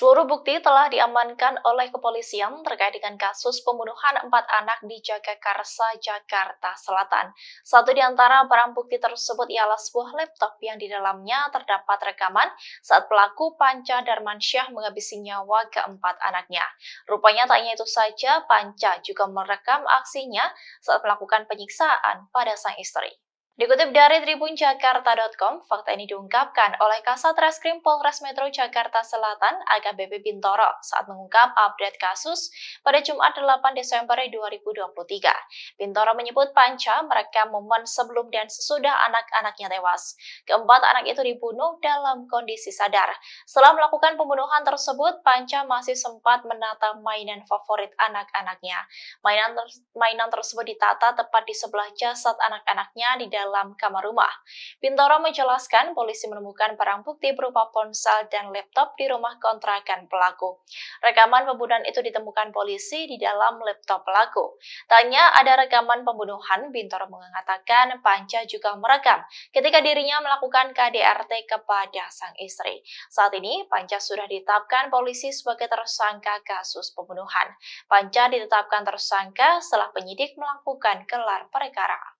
Seluruh bukti telah diamankan oleh kepolisian terkait dengan kasus pembunuhan empat anak di Jagakarsa, Jakarta Selatan. Satu di antara barang bukti tersebut ialah sebuah laptop yang di dalamnya terdapat rekaman saat pelaku Panca Darmansyah menghabisi nyawa keempat anaknya. Rupanya tak hanya itu saja, Panca juga merekam aksinya saat melakukan penyiksaan pada sang istri. Dikutip dari tribunjakarta.com, fakta ini diungkapkan oleh Kasat Reskrim Polres Metro Jakarta Selatan AKBP Bintoro saat mengungkap update kasus pada Jumat 8 Desember 2023. Bintoro menyebut Panca merekam momen sebelum dan sesudah anak-anaknya tewas. Keempat anak itu dibunuh dalam kondisi sadar. Setelah melakukan pembunuhan tersebut, Panca masih sempat menata mainan favorit anak-anaknya. Mainan, ter mainan tersebut ditata tepat di sebelah jasad anak-anaknya di dalam dalam kamar rumah. Bintoro menjelaskan polisi menemukan barang bukti berupa ponsel dan laptop di rumah kontrakan pelaku. Rekaman pembunuhan itu ditemukan polisi di dalam laptop pelaku. Tanya ada rekaman pembunuhan, Bintoro mengatakan Panca juga merekam ketika dirinya melakukan KDRT kepada sang istri. Saat ini Panca sudah ditetapkan polisi sebagai tersangka kasus pembunuhan. Panca ditetapkan tersangka setelah penyidik melakukan gelar perkara.